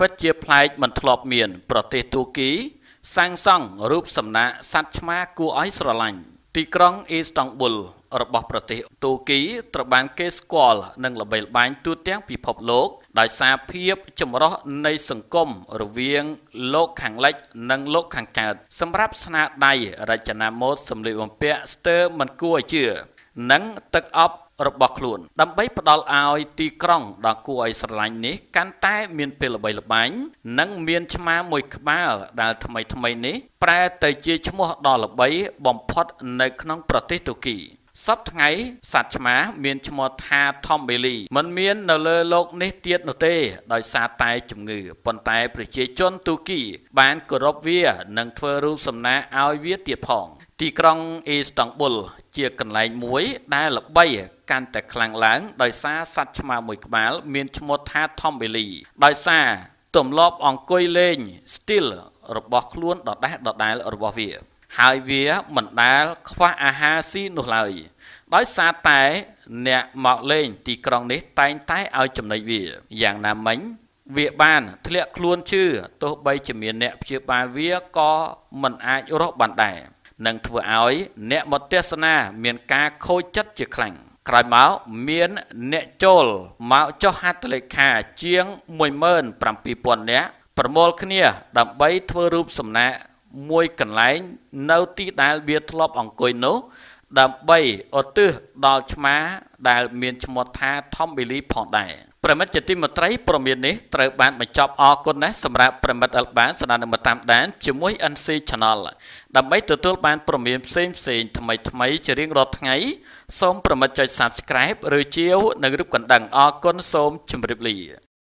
ពិតជាប្លែកមិនធ្លាប់មាន ប្រទេសទូគីសាងសង់រូបសំណាកសត្វឆ្មាគួរឲ្យស្រឡាញ់ទីក្រុងអ៊ីស្តង់ប៊ុលរបស់ប្រទេសទូគី ត្រូវបានគេស្គាល់និងល្បីល្បាញទូទាំងពិភពលោកដោយសារភាព ចម្រុះនៃសង្គមរវាងលោកខាងលិចនិងលោកខាងកើត សម្រាប់ស្នាដៃរចនាម៉ូដសម្លៀកបំពាក់ស្ទើរមិនគួរឲ្យជឿនិងទឹកអប់របស់ខ្លួន ដើម្បីផ្ដល់ឲ្យទីក្រុងដ៏គួរឲ្យស្រឡាញ់នេះកាន់តែ មានពេលល្បីល្បាញនិងមានឆ្មាមួយក្បាលដែលថ្មីថ្មីនេះ ប្រែ ទៅជាឈ្មោះដ៏ល្បីបំផុតនៅក្នុងប្រទេសទូគីសពថ្ងៃសត្វឆ្មាមានឈ្មោះថាថំបេលីมันមាន នៅលើលោកនេះទៀតនោះទេដោយសារតែជំងឺប៉ុន្តែប្រជាជនទូគី បានគោរពវា និងធ្វើរូបសំណាកឲ្យវាទៀតផង ទីក្រុងអ៊ីស្តង់ប៊ុលជាកន្លែងមួយ ដែលល្បីកាន់តែខ្លាំងឡើងដោយសារសត្វឆ្មាមួយក្បាលមានឈ្មោះថា Tombili ដោយសារទម្លាប់អង្គុយលេង still របស់ខ្លួនដដែលដដែលរបស់វា ហើយវាមិនដែលខ្វះអាហារស៊ីនោះឡើយដោយសារតែអ្នកមកលេងទីក្រុងនេះតែងតែឲ្យចំណេញវាយ៉ាងណាមិញ វាបានធ្លាក់ខ្លួនឈឺទោះបីជាមានអ្នកព្យាបាលវាក៏មិនអាចរស់បានដែរនឹងធ្វើឲ្យ អ្នកមកទេសនា មានការខូចចិត្តជាខ្លាំងក្រោយមកមាន អ្នកចូលមកចុះហត្ថលេខាជាង17000នាក់ប្រមូលគ្នាដើម្បីធ្វើរូបសំណាកមួយកន្លែង នៅទីដែលវាធ្លាប់អង្គុយនោះ ដើម្បីឧទ្ទិសដល់ឆ្មា ដែលមានឈ្មោះថាថំបេលីផងដែរប្រិមិត្តជាទីមេត្រីព្រមាននេះត្រូវបានបញ្ចប់អរគុណណាស់សម្រាប់ប្រិមិត្តអលបានស្នានិមតាមដានជាមួយ NC Channel ដើម្បីទទួលបានព្រមានផ្សេងផ្សេងថ្មីថ្មីជារៀងរាល់ថ្ងៃសូមប្រិមិត្តចុច Subscribe ឬជាវនៅរូបកណ្ដឹងអរគុណសូមជម្រាបលា